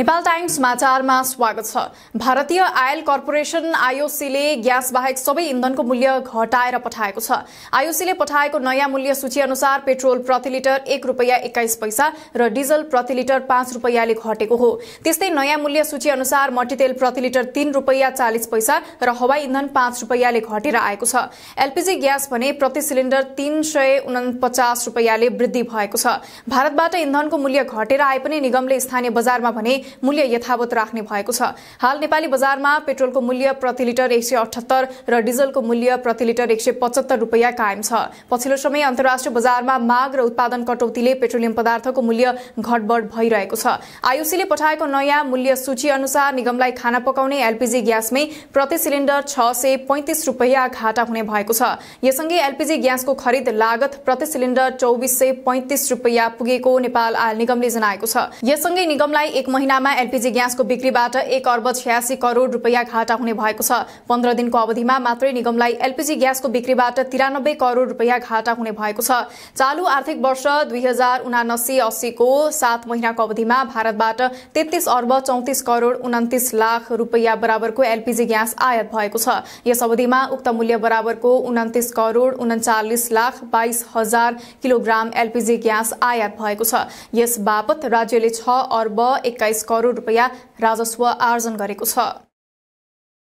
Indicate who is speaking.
Speaker 1: Nepal times समाचारमा स्वागत छ भारतीय आयल कर्पोरेसन आइओसीले ग्यास बाहेक सबै इन्धनको मूल्य घटाएर पठाएको छ आइओसीले पठाएको नयाँ मूल्य सूची अनुसार पेट्रोल प्रति लिटर एक रुपियाँ एक्काइस पैसा र डिजल प्रति लिटर पाँच रुपियाँले घटेको हो त्यस्तै नयाँ मूल्य सूची अनुसार मट्टीतेल प्रति लिटर तीन रुपियाँ चालिस पैसा र हवाई इन्धन पाँच रुपियाँले घटेर आएको छ एलपीजी ग्यास भने प्रति सिलिन्डर तीन सय उनपचास रुपियाँले वृद्धि भएको छ भारतबाट इन्धनको मूल्य घटेर आए पनि निगमले स्थानीय बजारमा भने मूल्य यथावत राख्ने भएको छ हाल नेपाली बजारमा पेट्रोलको मूल्य प्रति लिटर एक र डिजलको मूल्य प्रति लिटर एक रुपियाँ कायम छ पछिल्लो समय अन्तर्राष्ट्रिय बजारमा माग र उत्पादन कटौतीले पेट्रोलियम पदार्थको मूल्य घटबढ भइरहेको छ आयुसीले पठाएको नयाँ मूल्य सूची अनुसार निगमलाई खाना पकाउने एलपीजी ग्यासमै प्रति सिलिण्डर छ सय पैंतिस रुपियाँ घाटा हुने भएको छ यससँगै एलपीजी ग्यासको खरिद लागत प्रति सिलिण्डर चौबिस सय पैंतिस रुपियाँ पुगेको नेपाल आयल निगमले जनाएको छ यससँगै निगमलाई एक महिना जिल्लामा एलपिजी ग्यासको बिक्रीबाट एक अर्ब छयासी करोड़ रुपियाँ घाटा हुने भएको छ पन्ध्र दिनको अवधिमा मात्रै निगमलाई एलपिजी ग्यासको बिक्रीबाट तिरानब्बे करोड़ रुपियाँ घाटा हुने भएको छ चालु आर्थिक वर्ष दुई हजार उनासी अस्सीको सात महिनाको अवधिमा भारतबाट तेत्तीस अर्ब चौतिस करोड़ उन्तिस लाख रुपियाँ बराबरको एलपिजी ग्यास आयात भएको छ यस अवधिमा उक्त मूल्य बराबरको उन्तिस करोड़ उन्चालिस लाख बाइस हजार किलोग्राम एलपिजी ग्यास आयात भएको छ यस बापत राज्यले छ अर्ब एक्काइस करोड रुपियाँ राजस्व आर्जन गरेको छ